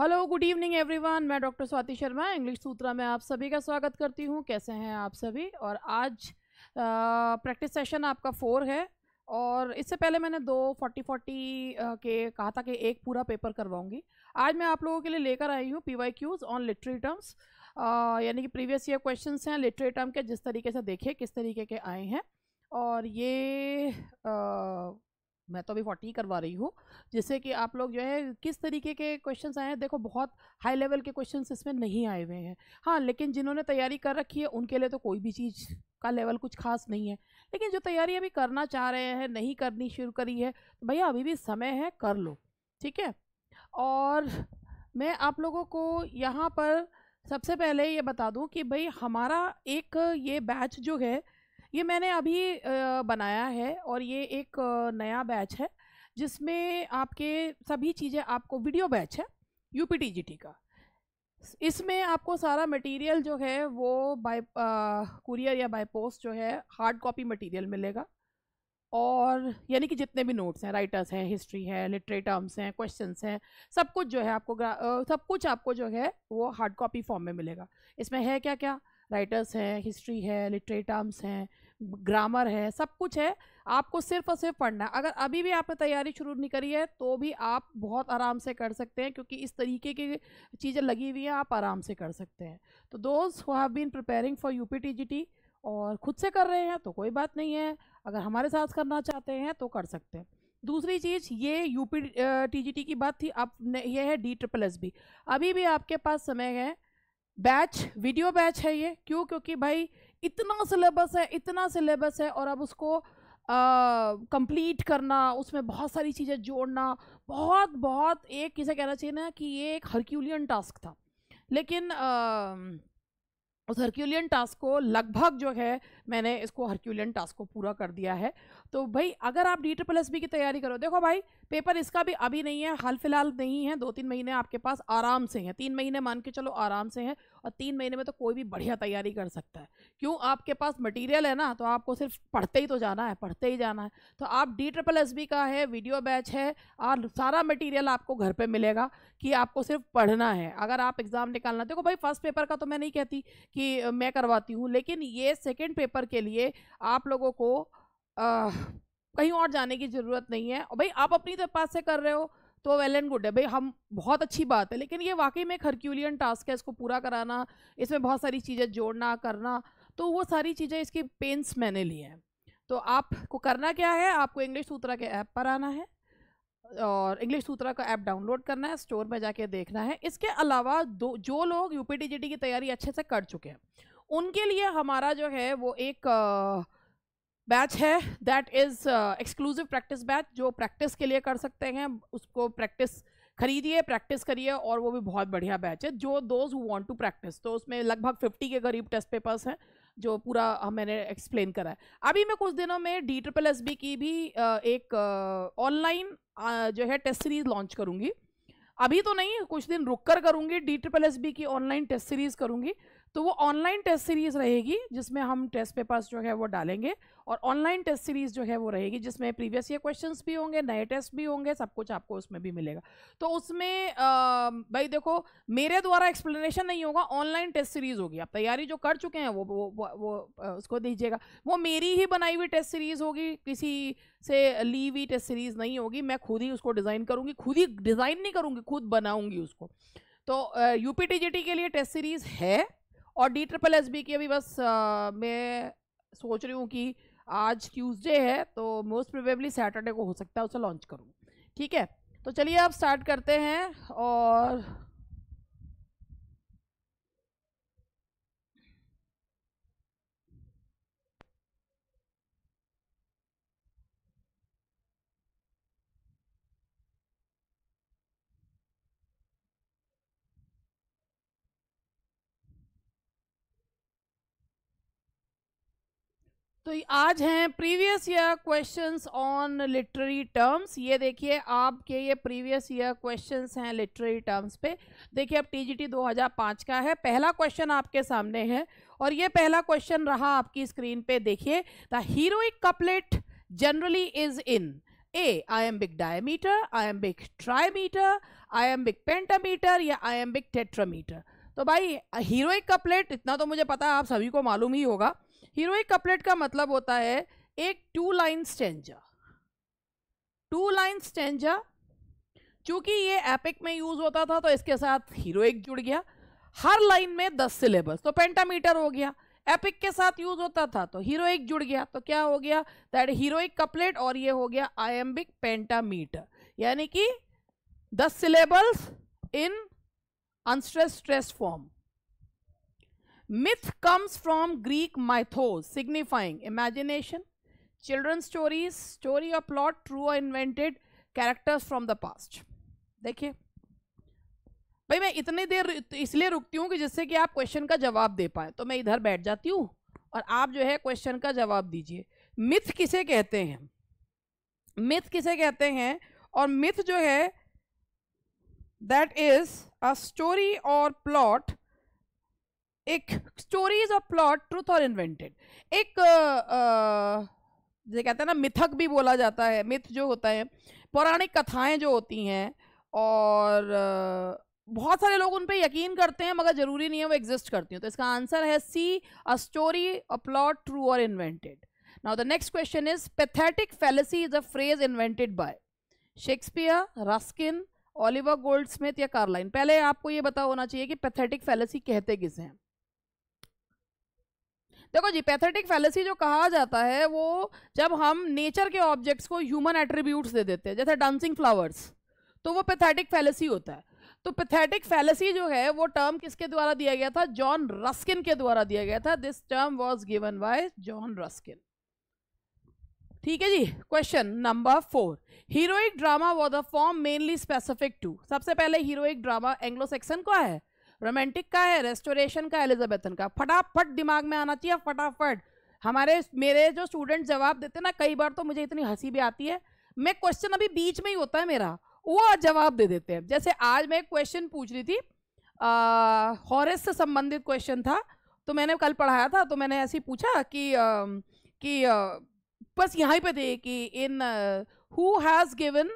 Hello good evening everyone मैं doctor Swati Sharma English Sutra में आप सभी का स्वागत करती हूँ कैसे हैं आप सभी और आज प्रैक्टिस सेशन आपका फोर है और इससे पहले मैंने दो फोर्टी फोर्टी के कहा था कि एक पूरा पेपर करवाऊंगी आज मैं आप लोगों के लिए लेकर आई हूँ P Y Qs on literary terms यानी कि प्रीवियस ईयर क्वेश्चन हैं लिटरी टर्म के जिस तरीके से देखे किस तरीके के आए हैं और ये मैं तो अभी फोर्टी करवा रही हूँ जिससे कि आप लोग जो है किस तरीके के क्वेश्चंस आए हैं देखो बहुत हाई लेवल के क्वेश्चंस इसमें नहीं आए हुए हैं हाँ लेकिन जिन्होंने तैयारी कर रखी है उनके लिए तो कोई भी चीज़ का लेवल कुछ खास नहीं है लेकिन जो तैयारी अभी करना चाह रहे हैं नहीं करनी शुरू करी है तो भैया अभी भी समय है कर लो ठीक है और मैं आप लोगों को यहाँ पर सबसे पहले ये बता दूँ कि भाई हमारा एक ये बैच जो है ये मैंने अभी बनाया है और ये एक नया बैच है जिसमें आपके सभी चीज़ें आपको वीडियो बैच है यू पी का इसमें आपको सारा मटेरियल जो है वो बाय कुरियर या बाय पोस्ट जो है हार्ड कॉपी मटेरियल मिलेगा और यानी कि जितने भी नोट्स हैं राइटर्स हैं हिस्ट्री है लिटरेरी टर्म्स हैं क्वेश्चंस हैं सब कुछ जो है आपको आ, सब कुछ आपको जो है वो हार्ड कॉपी फॉर्म में मिलेगा इसमें है क्या क्या राइटर्स हैं हिस्ट्री है लिटरेरी टर्म्स हैं ग्रामर है सब कुछ है आपको सिर्फ और सिर्फ पढ़ना है अगर अभी भी आपने तैयारी शुरू नहीं करी है तो भी आप बहुत आराम से कर सकते हैं क्योंकि इस तरीके की चीज़ें लगी हुई हैं आप आराम से कर सकते हैं तो those who have been preparing for U P और ख़ुद से कर रहे हैं तो कोई बात नहीं है अगर हमारे साथ करना चाहते हैं तो कर सकते हैं दूसरी चीज़ ये यू पी की बात थी अब यह है डी ट्रिपल एस बी अभी भी आपके पास समय है बैच वीडियो बैच है ये क्यों क्योंकि भाई इतना सिलेबस है इतना सिलेबस है और अब उसको कंप्लीट करना उसमें बहुत सारी चीज़ें जोड़ना बहुत बहुत एक किसे कहना चाहिए ना कि ये एक हरक्यूलियन टास्क था लेकिन आ, उस हरक्यूलियन टास्क को लगभग जो है मैंने इसको हरक्यूलियन टास्क को पूरा कर दिया है तो भाई अगर आप डी ट्रिपल एस बी की तैयारी करो देखो भाई पेपर इसका भी अभी नहीं है हाल फिलहाल नहीं है दो तीन महीने आपके पास आराम से हैं तीन महीने मान के चलो आराम से हैं और तीन महीने में तो कोई भी बढ़िया तैयारी कर सकता है क्यों आपके पास मटेरियल है ना तो आपको सिर्फ पढ़ते ही तो जाना है पढ़ते ही जाना है तो आप डी ट्रिपल एस बी का है वीडियो बैच है और सारा मटीरियल आपको घर पर मिलेगा कि आपको सिर्फ पढ़ना है अगर आप एग्ज़ाम निकालना देखो भाई फर्स्ट पेपर का तो मैं नहीं कहती कि मैं करवाती हूँ लेकिन ये सेकेंड पेपर के लिए आप लोगों को आ, कहीं और जाने की ज़रूरत नहीं है और भाई आप अपनी तो पास से कर रहे हो तो वेल एंड गुड है भाई हम बहुत अच्छी बात है लेकिन ये वाकई में एक हरक्यूलियन टास्क है इसको पूरा कराना इसमें बहुत सारी चीज़ें जोड़ना करना तो वो सारी चीज़ें इसकी पेंस मैंने लिए हैं तो आपको करना क्या है आपको इंग्लिश सूत्रा के ऐप पर आना है और इंग्लिश सूत्रा का ऐप डाउनलोड करना है स्टोर में जाके देखना है इसके अलावा दो जो लोग यू की तैयारी अच्छे से कर चुके हैं उनके लिए हमारा जो है वो एक आ, बैच है that is exclusive practice batch जो प्रैक्टिस के लिए कर सकते हैं उसको प्रैक्टिस खरीदिए प्रैक्टिस करिए और वो भी बहुत बढ़िया बैच है जो those who want to practise तो उसमें लगभग फिफ्टी के करीब टेस्ट पेपर्स हैं जो पूरा हाँ, मैंने एक्सप्लेन करा है अभी मैं कुछ दिनों में डी ट्रिपल एस बी की भी एक ऑनलाइन जो है टेस्ट सीरीज़ लॉन्च करूँगी अभी तो नहीं कुछ दिन रुक कर करूँगी डी ट्रिपल एस बी की ऑनलाइन टेस्ट सीरीज़ करूँगी तो वो ऑनलाइन टेस्ट सीरीज़ रहेगी जिसमें हम टेस्ट पेपर्स जो है वो डालेंगे और ऑनलाइन टेस्ट सीरीज़ जो है वो रहेगी जिसमें प्रीवियस ईयर क्वेश्चंस भी होंगे नए टेस्ट भी होंगे सब कुछ आपको उसमें भी मिलेगा तो उसमें आ, भाई देखो मेरे द्वारा एक्सप्लेनेशन नहीं होगा ऑनलाइन टेस्ट सीरीज़ होगी आप तैयारी जो कर चुके हैं वो वो वो, वो उसको दीजिएगा वो मेरी ही बनाई हुई टेस्ट सीरीज़ होगी किसी से ली हुई टेस्ट सीरीज़ नहीं होगी मैं खुद ही उसको डिज़ाइन करूँगी खुद ही डिज़ाइन नहीं करूँगी खुद बनाऊँगी उसको तो यू पी के लिए टेस्ट सीरीज़ है और डी ट्रिपल एस बी की अभी बस आ, मैं सोच रही हूँ कि आज ट्यूसडे है तो मोस्ट प्रोबेबली सैटरडे को हो सकता है उसे लॉन्च करूँ ठीक है तो चलिए आप स्टार्ट करते हैं और तो आज हैं previous year questions on literary terms ये देखिए आपके ये प्रीवियस ईयर क्वेश्चंस हैं लिटरेरी टर्म्स पे देखिए अब टीजीटी 2005 का है पहला क्वेश्चन आपके सामने है और ये पहला क्वेश्चन रहा आपकी स्क्रीन पे देखिए the heroic couplet generally is in a iambic dimeter I trimeter big pentameter या आई बिग टेट्रामीटर तो भाई हीरोइक कपलेट इतना तो मुझे पता है आप सभी को मालूम ही होगा हीरोइक कपलेट का मतलब होता है एक two line stanza two line stanza चूंकि ये एपिक में यूज होता था तो इसके साथ हीरोइक जुड़ गया हर लाइन में दस सिलेबस तो पेंटामीटर हो गया एपिक के साथ यूज होता था तो हीरोइक जुड़ गया तो क्या हो गया दैट हीरोइक कपलेट और ये हो गया आयम्बिक पेंटामीटर यानी कि दस syllables in unstress stress form myth comes from greek mythos signifying imagination children stories story or plot true or invented characters from the past dekhiye भाई मैं इतने देर इसलिए रुकती हूँ कि जिससे कि आप क्वेश्चन का जवाब दे पाए तो मैं इधर बैठ जाती हूँ और आप जो है क्वेश्चन का जवाब दीजिए मिथ किसे कहते हैं मिथ किसे कहते हैं और मिथ जो है दैट इज अ स्टोरी और प्लॉट एक story is a plot truth और इन्वेंटेड एक जैसे कहते हैं ना मिथक भी बोला जाता है मिथ जो होता है पौराणिक कथाएं जो होती हैं और बहुत सारे लोग उन पर यकीन करते हैं मगर ज़रूरी नहीं है वो एग्जिस्ट करती हूँ तो इसका आंसर है C a story a plot true और invented now the next question is pathetic fallacy is a phrase invented by Shakespeare Ruskin Oliver Goldsmith या कार्लाइन पहले आपको ये पता होना चाहिए कि पैथेटिक फैलेसी कहते किसे हैं देखो जी पैथेटिक फैलेसी जो कहा जाता है वो जब हम नेचर के ऑब्जेक्ट्स को ह्यूमन एट्रीब्यूट्स दे देते हैं जैसे डांसिंग फ्लावर्स तो वो पैथेटिक फैलेसी होता है तो पैथेटिक फैलेसी जो है वो टर्म किसके द्वारा दिया गया था जॉन रस्किन के द्वारा दिया गया था this term was given by John Ruskin ठीक है जी question number four heroic drama was a form mainly specific to सबसे पहले हीरोइक ड्रामा एंग्लो सेक्शन का है रोमांटिक का है रेस्टोरेशन का एलिजाबेथन का फटाफट दिमाग में आना चाहिए फटाफट हमारे मेरे जो स्टूडेंट जवाब देते ना कई बार तो मुझे इतनी हंसी भी आती है मैं क्वेश्चन अभी बीच में ही होता है मेरा वो जवाब दे देते हैं जैसे आज मैं क्वेश्चन पूछ रही थी हॉरेस से संबंधित क्वेश्चन था तो मैंने कल पढ़ाया था तो मैंने ऐसे ही पूछा कि आ, कि आ, बस यहाँ पे थे कि इन हु हैज़ गिवन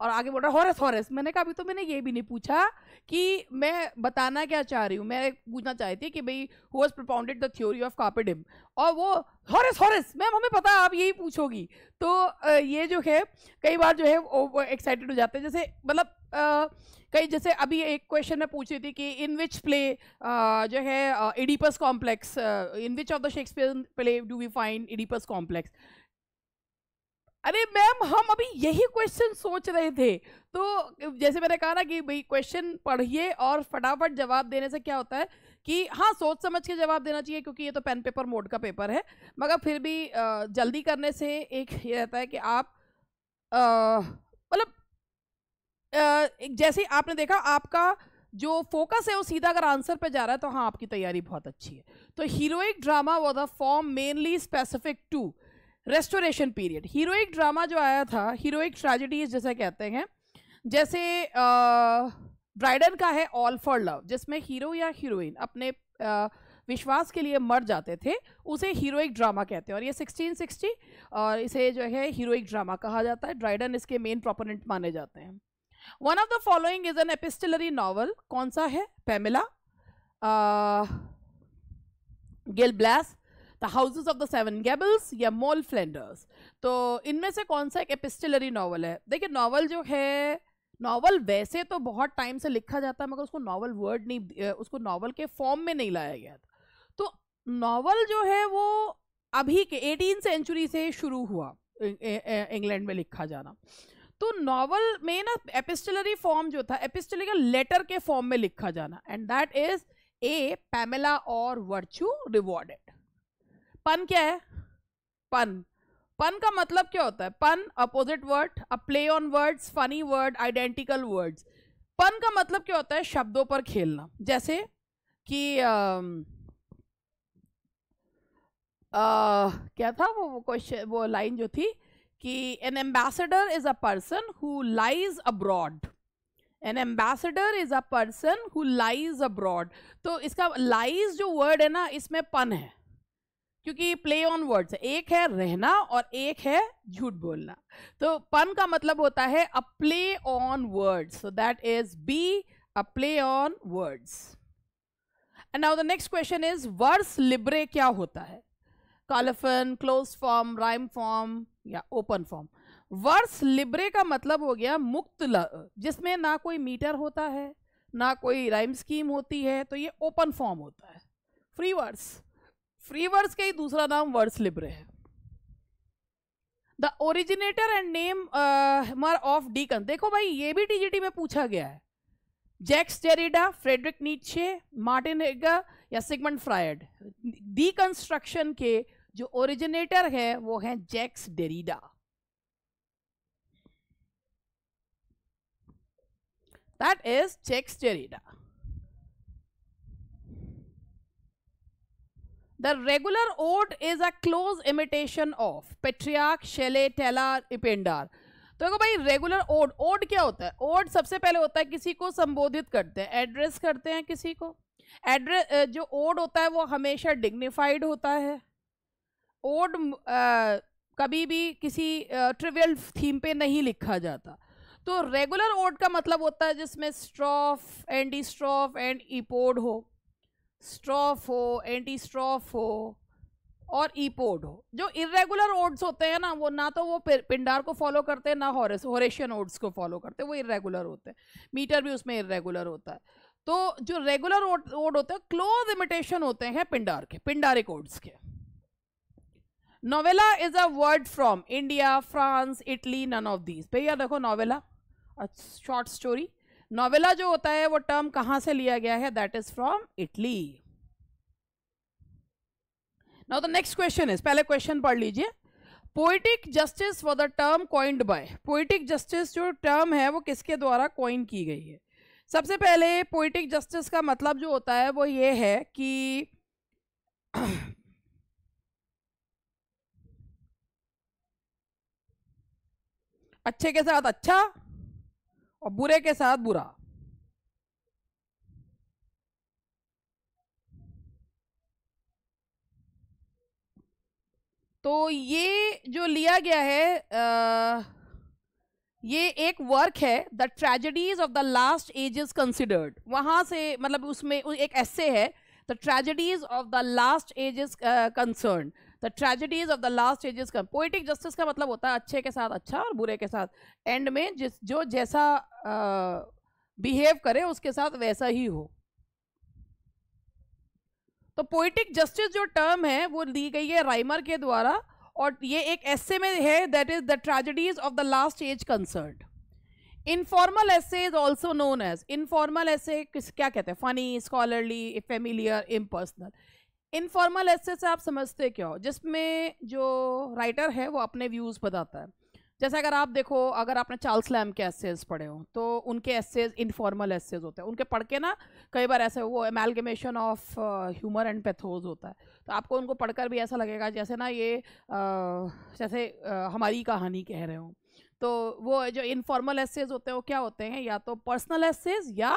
और आगे बोल रहा हॉरस हॉरस मैंने कहा अभी तो मैंने ये भी नहीं पूछा कि मैं बताना क्या चाह रही हूँ मैं पूछना चाहती कि भाई who has propounded the theory of कापेडिम और वो हॉरस हॉरस मैम हमें पता है आप यही पूछोगी तो ये जो है कई बार जो है एक्साइटेड हो जाते हैं जैसे मतलब कई जैसे अभी एक क्वेश्चन मैं पूछ रही थी कि इन विच प्ले जो है Oedipus complex in which of the Shakespeare play do we find Oedipus complex अरे मैम हम अभी यही क्वेश्चन सोच रहे थे तो जैसे मैंने कहा ना कि भाई क्वेश्चन पढ़िए और फटाफट जवाब देने से क्या होता है कि हाँ सोच समझ के जवाब देना चाहिए क्योंकि ये तो पेन पेपर मोड का पेपर है मगर फिर भी जल्दी करने से एक ये रहता है कि आप मतलब जैसे आपने देखा आपका जो फोकस है वो सीधा अगर आंसर पे जा रहा है तो हाँ आपकी तैयारी बहुत अच्छी है तो heroic drama was a form mainly specific to restoration period heroic drama जो आया था हीरोइक ट्रेजिडीज जैसे कहते हैं जैसे ब्राइडन का है ऑल फॉर लव जिसमें हीरो या हीरोइन अपने आ, विश्वास के लिए मर जाते थे उसे हीरोइक ड्रामा कहते हैं और ये 1660 और इसे जो है हीरोइक ड्रामा कहा जाता है ड्राइडन इसके मेन प्रोपोनेंट माने जाते हैं one of the following is an epistolary novel कौन सा है Pamela Gil Blas the Houses of the Seven Gables या मोल फ्लेंडर्स तो इनमें से कौन सा एक एपिस्टिलरी नावल है देखिए नावल जो है नावल वैसे तो बहुत टाइम से लिखा जाता है मगर उसको नावल वर्ड नहीं उसको नावल के फॉर्म में नहीं लाया गया था तो नावल जो है वो अभी के एटीन सेंचुरी से शुरू हुआ इंग्लैंड में लिखा जाना तो नावल में ना एपिस्टलरी फॉर्म जो था एपिस्टलरी का लेटर के फॉर्म में लिखा जाना and that is a Pamela और वर्चू रिवॉर्डेड पन क्या है पन पन का मतलब क्या होता है pun opposite word a play on words funny word identical words pun का मतलब क्या होता है शब्दों पर खेलना जैसे कि आ, आ, क्या था वो क्वेश्चन वो लाइन जो थी कि an ambassador is a person who lies abroad an ambassador is a person who lies abroad तो इसका लाइज जो वर्ड है ना इसमें पन है क्योंकि प्ले ऑन वर्ड्स एक है रहना और एक है झूठ बोलना तो पन का मतलब होता है a play on words so that is B a play on words and now the next question is vers libre क्या होता है कॉलफन क्लोज फॉर्म राइम फॉर्म या ओपन फॉर्म वर्स लिब्रे का मतलब हो गया मुक्त जिसमें ना कोई मीटर होता है ना कोई राइम स्कीम होती है तो ये ओपन फॉर्म होता है फ्री वर्स फ्री वर्स का ही दूसरा नाम वर्ड्स लिब्रे है the originator and namer of डीकन देखो भाई ये भी टीजीटी में पूछा गया है Jacques Derrida Friedrich Nietzsche Martin हेगा या सिगमंड फ्रायड कंस्ट्रक्शन के जो ओरिजिनेटर है वो है Jacques Derrida that is Jacques Derrida the regular ode is a close imitation of Petriarch, Shelley Taylor Pindar तो देखो भाई रेगुलर ओड ओड क्या होता है ओड सबसे पहले होता है किसी को संबोधित करते हैं एड्रेस करते हैं किसी को एड्रेस जो ओड होता है वो हमेशा डिग्निफाइड होता है ओड कभी भी किसी ट्रिवियल थीम पे नहीं लिखा जाता तो रेगुलर ओड का मतलब होता है जिसमें स्ट्रॉफ एंडी स्ट्रॉफ एंड ईपोड हो स्ट्रॉफ हो एंटी स्ट्रॉफ हो और ईपोड हो जो इरेगुलर ओड्स होते हैं ना वो ना तो वो पिंडार को फॉलो करते हैं ना हॉरेस हॉरेशियन ओड्स को फॉलो करते हैं वो इरेगुलर होते हैं मीटर भी उसमें इरेगुलर होता है तो जो रेगुलर ओड होते हैं क्लोज इमिटेशन होते हैं पिंडार के पिंडारिक ओड्स के novella is a word from India France Italy none of these भैया देखो नोवेला शॉर्ट स्टोरी नोवेला जो होता है वो टर्म कहां से लिया गया है that is from Italy now the next question is पहले क्वेश्चन पढ़ लीजिए poetic justice for the term coined by poetic justice जो टर्म है वो किसके द्वारा कॉइन की गई है सबसे पहले पोइटिक जस्टिस का मतलब जो होता है वो ये है कि अच्छे के साथ अच्छा और बुरे के साथ बुरा तो ये जो लिया गया है आ, ये एक वर्क है the tragedies of the last age is considered वहां से मतलब उसमें एक ऐसे है the tragedies of the last age is concern the tragedies of the last stages का पोइटिक जस्टिस का मतलब होता है अच्छे के साथ अच्छा और बुरे के साथ एंड में जिस जो जैसा बिहेव करे उसके साथ वैसा ही हो तो पोइटिक जस्टिस जो टर्म है वो ली गई है राइमर के द्वारा और ये एक ऐसे में है that is the tragedies of the last age concert informal essay is also known as informal essay क्या कहते हैं funny scholarly familiar impersonal informal essay से आप समझते क्या हो जिसमें जो राइटर है वो अपने व्यूज़ बताता है जैसे अगर आप देखो अगर आपने चार्ल्स लैम के एसेज पढ़े हो तो उनके एसेज इनफॉर्मल एसेज होते हैं उनके पढ़ के ना कई बार ऐसे वो amalgamation of humour and pathos होता है तो आपको उनको पढ़कर भी ऐसा लगेगा जैसे ना ये आ, uh, जैसे आ, uh, हमारी कहानी कह रहे हो तो वो जो इनफॉर्मल एसेज होते हैं वो क्या होते हैं या तो पर्सनल एसेज या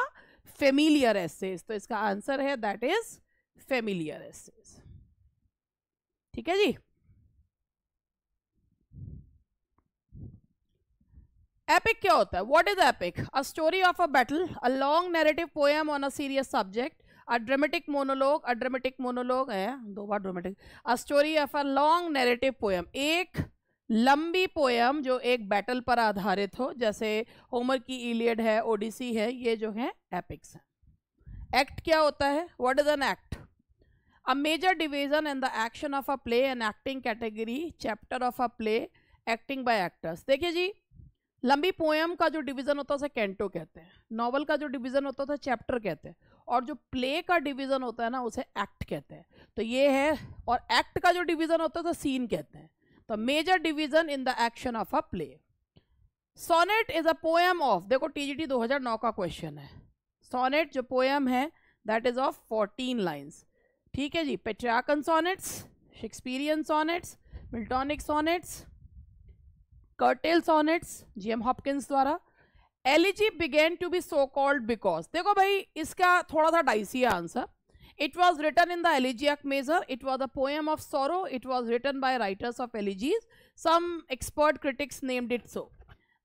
फेमिलियर एसेज तो इसका आंसर है दैट इज़ फेमिलियर एसेज ठीक है जी एपिक क्या होता है what is epic a story of a battle a long narrative poem on a serious subject a dramatic monologue a dramatic monologue है दो बार dramatic a story of a long narrative poem एक लंबी poem जो एक battle पर आधारित हो जैसे होमर की इलियड है ओडिसी है ये जो है एपिक्स हैं एक्ट क्या होता है what is an act A major division in the action of a play and acting category, chapter of a play, acting by actors. देखिए जी लंबी पोएम का जो डिवीजन होता है उसे कैंटो कहते हैं नॉवल का जो डिवीजन होता है उसे चैप्टर कहते हैं और जो प्ले का डिवीजन होता है ना उसे एक्ट कहते हैं तो ये है और एक्ट का जो डिवीजन होता है उसे सीन कहते हैं तो major division in the action of a play sonnet is a poem of देखो हजार नौ का क्वेश्चन है सोनेट जो पोएम है that is of fourteen lines ठीक है जी Petrarchan sonnets Shakespearean sonnets Miltonic sonnets curtal sonnets GM Hopkins द्वारा elegy began to be so called because देखो भाई इसका थोड़ा सा dicey answer it was written in the elegiac measure it was a poem of sorrow it was written by writers of elegies some expert critics named it so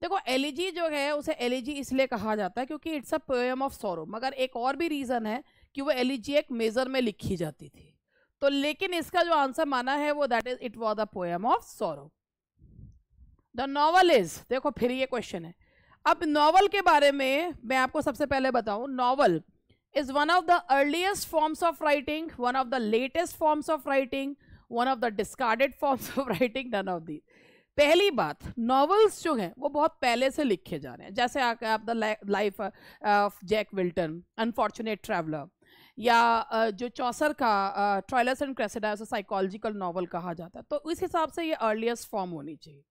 देखो elegy जो है उसे elegy इसलिए कहा जाता है क्योंकि इट्स अ पोएम ऑफ सोरो मगर एक और भी रीज़न है कि वो एलिजिएक e मेजर में लिखी जाती थी तो लेकिन इसका जो आंसर माना है वो that is it was a poem of sorrow the novel is देखो फिर ये क्वेश्चन है अब नॉवल के बारे में मैं आपको सबसे पहले बताऊं novel is one of the earliest forms of writing one of the latest forms of writing one of the discarded forms of writing none of the पहली बात नॉवल्स जो हैं वो बहुत पहले से लिखे जा रहे हैं जैसे आप the life of Jack Wilton unfortunate traveller या जो चौसर का ट्रायलस एंड क्रेसिडा उसे साइकोलॉजिकल नावल कहा जाता है तो इस हिसाब से ये अर्लीस्ट फॉर्म होनी चाहिए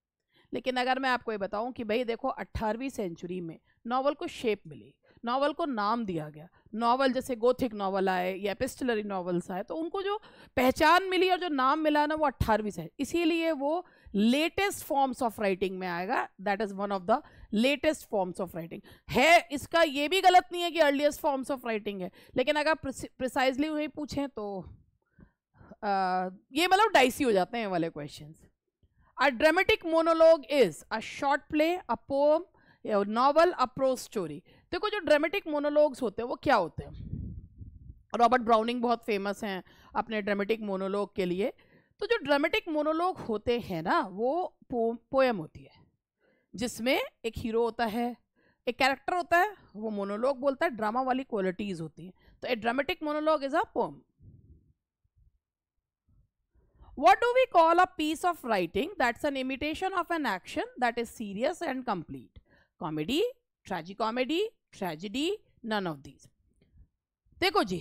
लेकिन अगर मैं आपको ये बताऊं कि भाई देखो 18वीं सेंचुरी में नावल को शेप मिली नावल को नाम दिया गया नावल जैसे गोथिक नावल आए या पिस्टलरी नावल्स आए तो उनको जो पहचान मिली और जो नाम मिला ना वो अट्ठारहवीं से इसीलिए वो लेटेस्ट फॉर्म्स ऑफ राइटिंग में आएगा that is one of the latest forms of writing है इसका ये भी गलत नहीं है कि अर्लीस्ट फॉर्म्स ऑफ राइटिंग है लेकिन अगर प्रिसाइजली वही पूछें तो आ, ये मतलब डाइसी हो जाते हैं वाले question a dramatic monologue is a short play a poem novel a prose story देखो जो ड्रामेटिक मोनोलॉग्स होते हैं वो क्या होते हैं रॉबर्ट ब्राउनिंग बहुत फेमस हैं अपने ड्रामेटिक मोनोलॉग के लिए तो जो ड्रामेटिक मोनोलॉग होते हैं ना वो पो, पोएम होती है जिसमें एक हीरो होता है एक कैरेक्टर होता है वो मोनोलॉग बोलता है ड्रामा वाली क्वालिटीज होती है तो a dramatic monologue is a poem what do we call a piece of writing that's an imitation of an action that is serious and complete comedy tragi comedy tragedy none of these देखो जी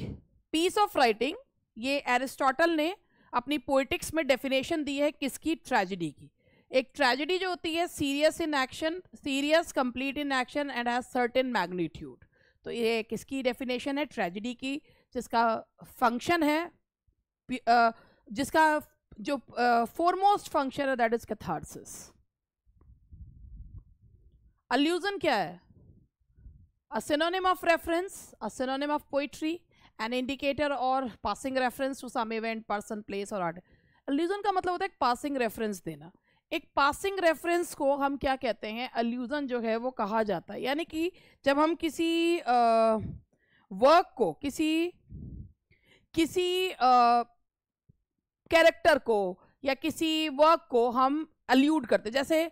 piece of writing ये Aristotle ने अपनी poetics में definition दी है किसकी tragedy की एक ट्रेजिडी जो होती है serious in action serious complete in action and has certain magnitude तो ये किसकी डेफिनेशन है ट्रेजिडी की जिसका फंक्शन है जिसका जो फॉरमोस्ट फंक्शन है दैट इज कथार्सिस अल्यूजन क्या है anonym of reference anonym of poetry an indicator or passing reference to some event person place or art allusion का मतलब होता है पासिंग रेफरेंस देना एक पासिंग रेफरेंस को हम क्या कहते हैं अल्यूजन जो है वो कहा जाता है यानी कि जब हम किसी वर्क को किसी किसी कैरेक्टर को या किसी वर्क को हम अल्यूड करते जैसे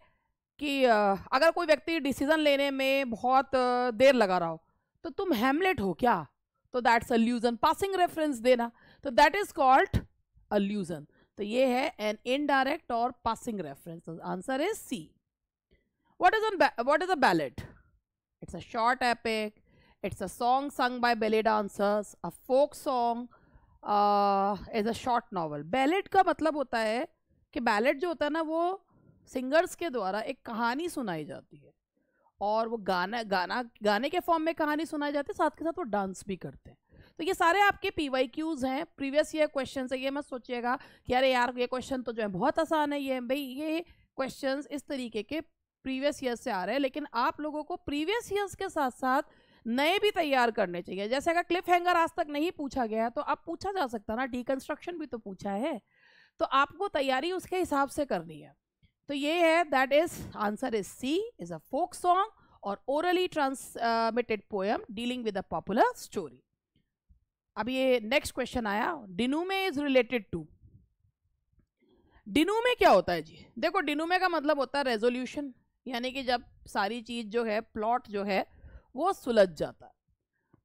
कि अगर कोई व्यक्ति डिसीजन लेने में बहुत देर लगा रहा हो तो तुम हेमलेट हो क्या तो दैट्स अल्यूजन पासिंग रेफरेंस देना तो दैट इज कॉल्ड अल्यूजन तो ये है an indirect or passing reference answer is C what is what is a ballet it's a short epic it's a song sung by ballet dancers a folk song is a short novel ballet का मतलब होता है कि ballot जो होता है ना वो सिंगर्स के द्वारा एक कहानी सुनाई जाती है और वो गाना गाना गाने के फॉर्म में कहानी सुनाई जाती है साथ के साथ वो डांस भी करते हैं तो ये सारे आपके पी वाई क्यूज़ हैं प्रीवियस ईयर क्वेश्चन है ये मत सोचिएगा कि अरे यार ये क्वेश्चन तो जो है बहुत आसान है ये भाई ये क्वेश्चन इस तरीके के प्रीवियस ईयर से आ रहे हैं लेकिन आप लोगों को प्रीवियस ईयर्स के साथ साथ नए भी तैयार करने चाहिए जैसे अगर क्लिफ हैंगर आज तक नहीं पूछा गया तो अब पूछा जा सकता ना डिकन्स्ट्रक्शन भी तो पूछा है तो आपको तैयारी उसके हिसाब से करनी है तो ये है that is answer is C is a folk song or orally transmitted poem dealing with a popular story अब ये नेक्स्ट क्वेश्चन आया denouement is related to denouement क्या होता है जी देखो डिनूमे का मतलब होता है रेजोल्यूशन यानी कि जब सारी चीज़ जो है प्लॉट जो है वो सुलझ जाता है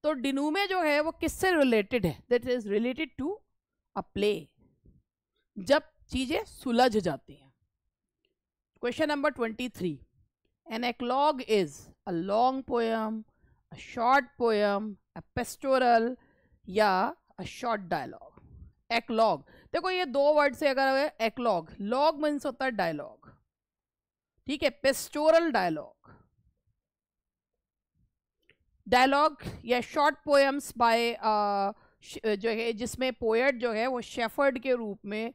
तो डिनूमे जो है वो किससे रिलेटेड है that is related to a play जब चीज़ें सुलझ जाती हैं question number twenty three an eclogue is a long poem a short poem a pastoral या अ शॉर्ट डायलॉग एक्लॉग देखो ये दो वर्ड से अगर एक्लॉग लॉग मीन्स होता है डायलॉग ठीक है पेस्टोरल डायलॉग डायलॉग या शॉर्ट पोएम्स बाय जो है जिसमें पोएट जो है वो शेफर्ड के रूप में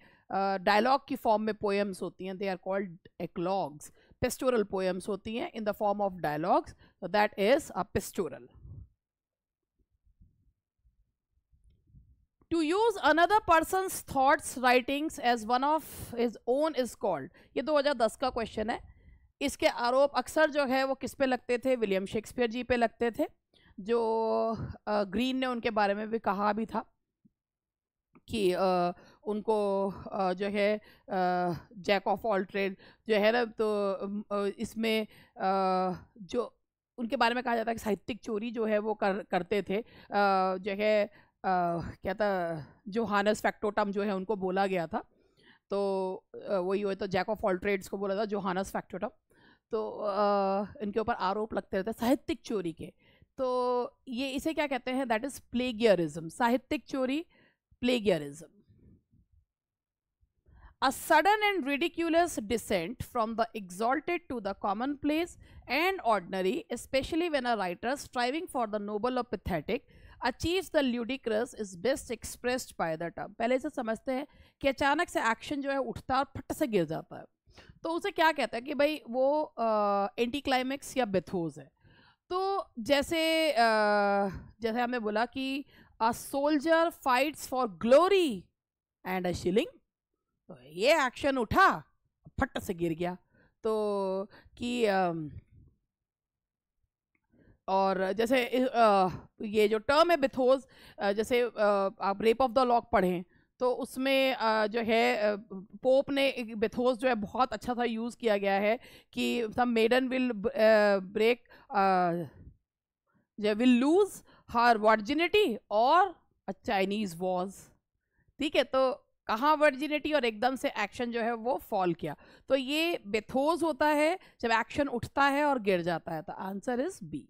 डायलॉग uh, की फॉर्म में पोएम्स होती हैं they are called eclogues pastoral poems होती हैं in the form of dialogues that is a pastoral to use another person thoughts writings as one of his own is called ये 2010 का question है इसके आरोप अक्सर जो है वो किस पे लगते थे विलियम शेक्सपियर जी पे लगते थे जो ग्रीन ने उनके बारे में भी कहा भी था कि आ, उनको आ, जो है जैक ऑफ ऑल ट्रेड जो है ना तो इसमें आ, जो उनके बारे में कहा जाता है कि साहित्यिक चोरी जो है वो कर करते थे जो है क्या था जो हानस फैक्टोटम जो है उनको बोला गया था तो वही हुआ तो जैक ऑफ ऑल ट्रेड्स को बोला था जो हानस फैक्टोटम तो आ, इनके ऊपर आरोप लगते रहते साहित्यिक चोरी के तो ये इसे क्या कहते हैं दैट इज़ प्लेगियरिज्म साहित्यिक चोरी plagiarism a sudden and ridiculous descent from the exalted to the commonplace and ordinary, especially when a writer striving for the noble or pathetic achieve the ludicrous is best expressed by the term पहले से समझते हैं कि अचानक से action जो है उठता है और फट से गिर जाता है तो उसे क्या कहता है कि भाई वो एंटी क्लाइमेक्स या बेथोज है तो जैसे आ, जैसे हमने बोला कि a soldier fights for glory and a shilling तो ये एक्शन उठा फट से गिर गया तो कि और जैसे ये जो टर्म है बिथोज जैसे आप रेप ऑफ द लॉक पढ़ें तो उसमें जो है पोप ने बिथोज जो है बहुत अच्छा सा यूज़ किया गया है कि some maiden will break will lose her virginity or a Chinese was ठीक है तो कहाँ वर्जिनिटी और एकदम से एक्शन जो है वो फॉल किया तो ये बेथोज होता है जब एक्शन उठता है और गिर जाता है तो answer is B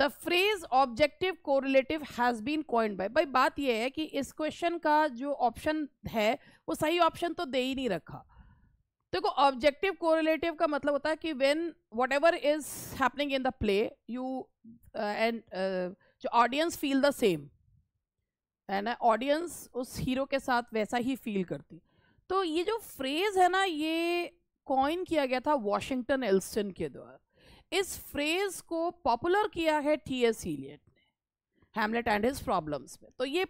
the phrase objective correlative has been coined by भाई बात यह है कि इस क्वेश्चन का जो ऑप्शन है वो सही ऑप्शन तो दे ही नहीं रखा देखो ऑब्जेक्टिव कोरिलेटिव का मतलब होता है कि when whatever is happening in the play you and जो ऑडियंस फील द सेम है ना ऑडियंस उस हीरो के साथ वैसा ही फील करती तो ये जो फ्रेज है ना ये कॉइन किया गया था वॉशिंगटन एल्सटन के द्वारा इस फ्रेज को पॉपुलर किया है टी एस हीट ने हेमलेट एंड हिज प्रॉब्लम्स में तो ये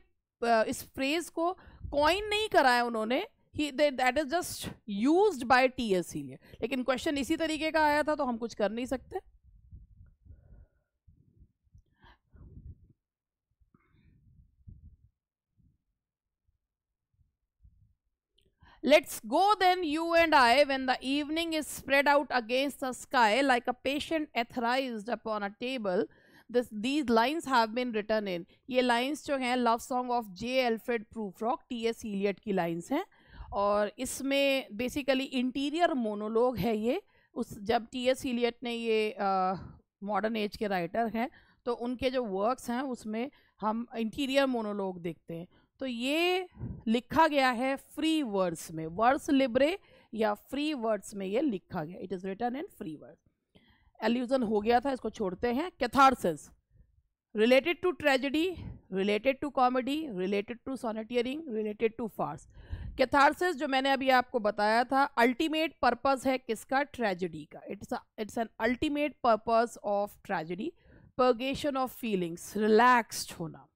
इस फ्रेज को कॉइन नहीं कराया उन्होंने ही that is just used by T S Eliot लेकिन क्वेश्चन इसी तरीके का आया था तो हम कुछ कर नहीं सकते Let's go then, you and I, when the evening is spread out against the sky like a patient etherized upon a table. This, these lines have been written in. ye lines jo hain love song of J. Alfred Prufrock, T. S. Eliot ki lines hain aur isme basically interior monologue hai ye us jab T. S. Eliot ne ye uh, modern age ke writer hain to unke jo works hain usme hum interior monologue dekhte hain तो ये लिखा गया है free words में words libre या free words में ये लिखा गया it is written in free word allusion हो गया था इसको छोड़ते हैं catharsis related to tragedy related to comedy related to sonneteering related to farce catharsis जो मैंने अभी आपको बताया था अल्टीमेट पर्पज़ है किसका ट्रेजिडी का it's it's an ultimate purpose of tragedy purgation of feelings relaxed होना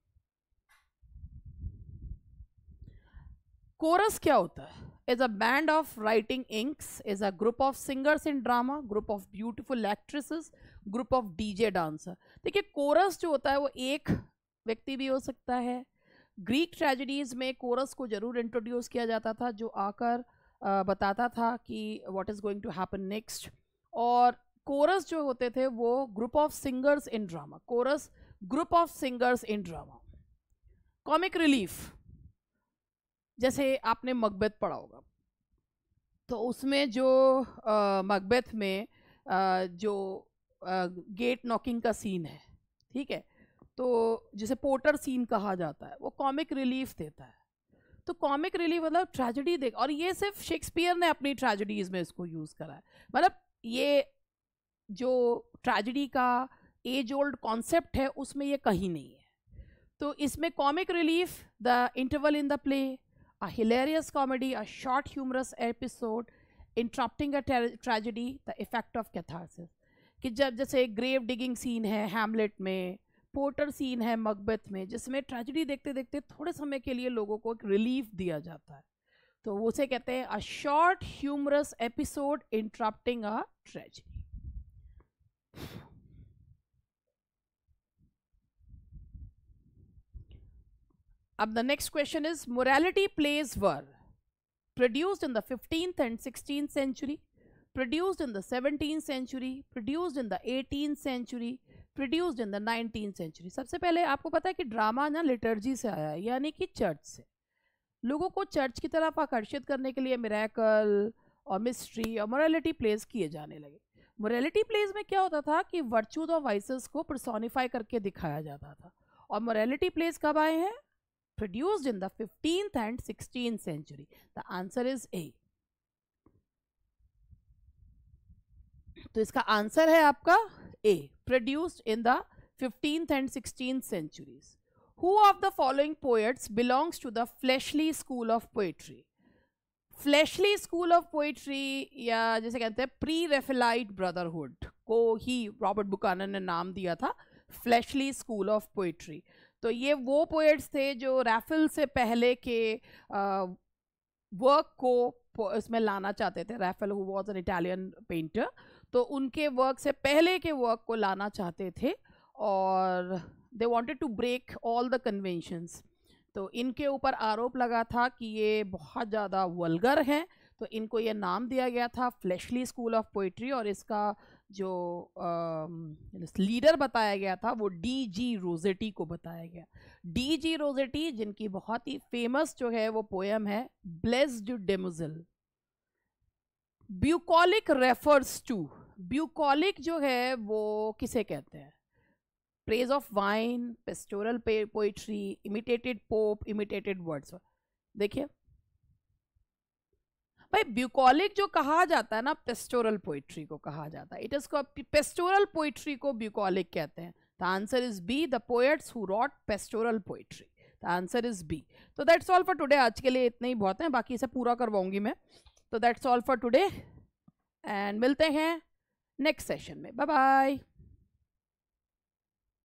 कोरस क्या होता है is a band of writing inks is a group of singers in drama group of beautiful actresses group of DJ dancer देखिए chorus जो होता है वो एक व्यक्ति भी हो सकता है ग्रीक ट्रेजिडीज में कोरस को जरूर इंट्रोड्यूस किया जाता था जो आकर आ, बताता था कि what is going to happen next और कोरस जो होते थे वो group of singers in drama chorus group of singers in drama comic relief जैसे आपने मकबेत पढ़ा होगा तो उसमें जो मकबेत में आ, जो आ, गेट नॉकिंग का सीन है ठीक है तो जिसे पोर्टर सीन कहा जाता है वो कॉमिक रिलीफ देता है तो कॉमिक रिलीफ मतलब ट्रेजेडी देख और ये सिर्फ शेक्सपियर ने अपनी ट्रेजेडीज़ में इसको यूज़ करा है मतलब ये जो ट्रेजेडी का एज ओल्ड कॉन्सेप्ट है उसमें ये कहीं नहीं है तो इसमें comic relief the interval in the play a hilarious comedy, a short humorous episode, interrupting a tragedy, the effect of catharsis. कि जब जैसे ग्रेव डिगिंग सीन है हैमलेट में पोर्टर सीन है मकबत में जिसमें ट्रेजिडी देखते देखते थोड़े समय के लिए लोगों को एक रिलीफ दिया जाता है तो उसे कहते हैं a short humorous episode interrupting a tragedy अब the next question is morality plays were produced in the fifteen and sixteen century produced in the seventeen century produced in the eighteen century produced in the nineteen century सबसे पहले आपको पता है कि drama ना liturgy से आया है यानी कि चर्च से लोगों को चर्च की तरफ आकर्षित करने के लिए मिराकल और मिस्ट्री और मोरालिटी प्लेज किए जाने लगे मोरालिटी प्लेज में क्या होता था कि वर्चूज और वाइसेस को प्रसोनिफाई करके दिखाया जाता था और मोरालिटी प्लेज कब आए हैं produced in the 15th and 16th century? The answer is A. तो इसका आंसर है आपका A produced in the 15th and 16th centuries. Who of the following poets belongs to the fleshly school of poetry? Fleshly school of poetry या जैसे कहते हैं pre Raphaelite brotherhood को ही Robert Buchanan ने नाम दिया था फ्लैशली स्कूल ऑफ पोइट्री तो ये वो पोएट्स थे जो रैफल से पहले के वर्क को इसमें लाना चाहते थे Raphael who was an Italian painter तो उनके वर्क से पहले के वर्क को लाना चाहते थे और they wanted to break all the conventions तो इनके ऊपर आरोप लगा था कि ये बहुत ज़्यादा वल्गर हैं तो इनको ये नाम दिया गया था फ्लैशली स्कूल ऑफ पोइट्री और इसका जो लीडर बताया गया था वो डी जी रोजेटी को बताया गया डी जी रोजेटी जिनकी बहुत ही फेमस जो है वो पोएम है Blessed Damozel bucolic refers to bucolic जो है वो किसे कहते हैं praise of wine pastoral poetry imitated Pope imitated words देखिए भाई ब्यूकॉलिक जो कहा जाता है ना पेस्टोरल पोइट्री को कहा जाता है इट इज पेस्टोरल पोइट्री को ब्यूकॉलिक कहते हैं the answer is B the poets who wrote pastoral poetry the answer is B तो दैट्स ऑल फॉर टुडे आज के लिए इतने ही बहुत हैं बाकी इसे पूरा करवाऊंगी मैं तो that's all for today and मिलते हैं नेक्स्ट सेशन में बाय बाय